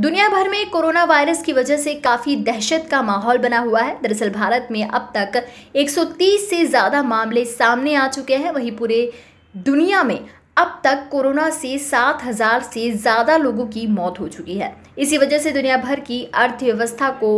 दुनिया भर में कोरोना वायरस की वजह से काफ़ी दहशत का माहौल बना हुआ है दरअसल भारत में अब तक 130 से ज़्यादा मामले सामने आ चुके हैं वहीं पूरे दुनिया में अब तक कोरोना से 7000 से ज़्यादा लोगों की मौत हो चुकी है इसी वजह से दुनिया भर की अर्थव्यवस्था को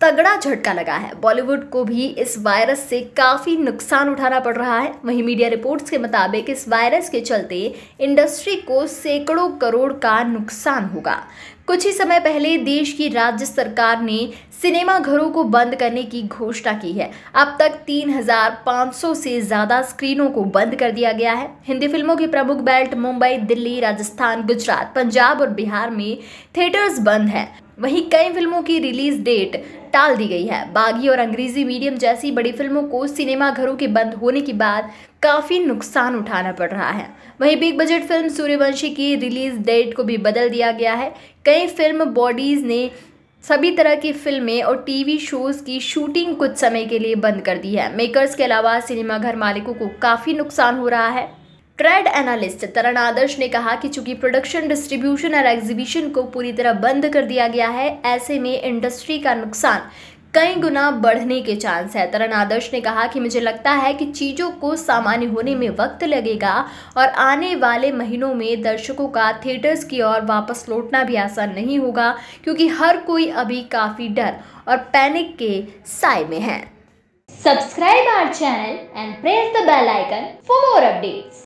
तगड़ा झटका लगा है बॉलीवुड को भी इस वायरस से काफ़ी नुकसान उठाना पड़ रहा है वहीं मीडिया रिपोर्ट्स के मुताबिक इस वायरस के चलते इंडस्ट्री को सैकड़ों करोड़ का नुकसान होगा कुछ ही समय पहले देश की राज्य सरकार ने सिनेमा घरों को बंद करने की घोषणा की है अब तक 3,500 से ज़्यादा स्क्रीनों को बंद कर दिया गया है हिंदी फिल्मों के प्रमुख बेल्ट मुंबई दिल्ली राजस्थान गुजरात पंजाब और बिहार में थिएटर्स बंद हैं वहीं कई फिल्मों की रिलीज डेट टाल दी गई है बागी और अंग्रेजी मीडियम जैसी बड़ी फिल्मों को सिनेमा घरों के बंद होने के बाद काफ़ी नुकसान उठाना पड़ रहा है वहीं बिग बजट फिल्म सूर्यवंशी की रिलीज़ डेट को भी बदल दिया गया है कई फिल्म बॉडीज़ ने सभी तरह की फिल्में और टीवी शोज़ की शूटिंग कुछ समय के लिए बंद कर दी है मेकर्स के अलावा सिनेमाघर मालिकों को काफ़ी नुकसान हो रहा है ट्रेड एनालिस्ट तरण आदर्श ने कहा कि चूंकि प्रोडक्शन डिस्ट्रीब्यूशन और एग्जीबिशन को पूरी तरह बंद कर दिया गया है ऐसे में इंडस्ट्री का नुकसान कई गुना बढ़ने के चांस है तरण आदर्श ने कहा कि मुझे लगता है कि चीज़ों को सामान्य होने में वक्त लगेगा और आने वाले महीनों में दर्शकों का थिएटर्स की ओर वापस लौटना भी आसान नहीं होगा क्योंकि हर कोई अभी काफ़ी डर और पैनिक के साय में है subscribe our channel and press the bell icon for more updates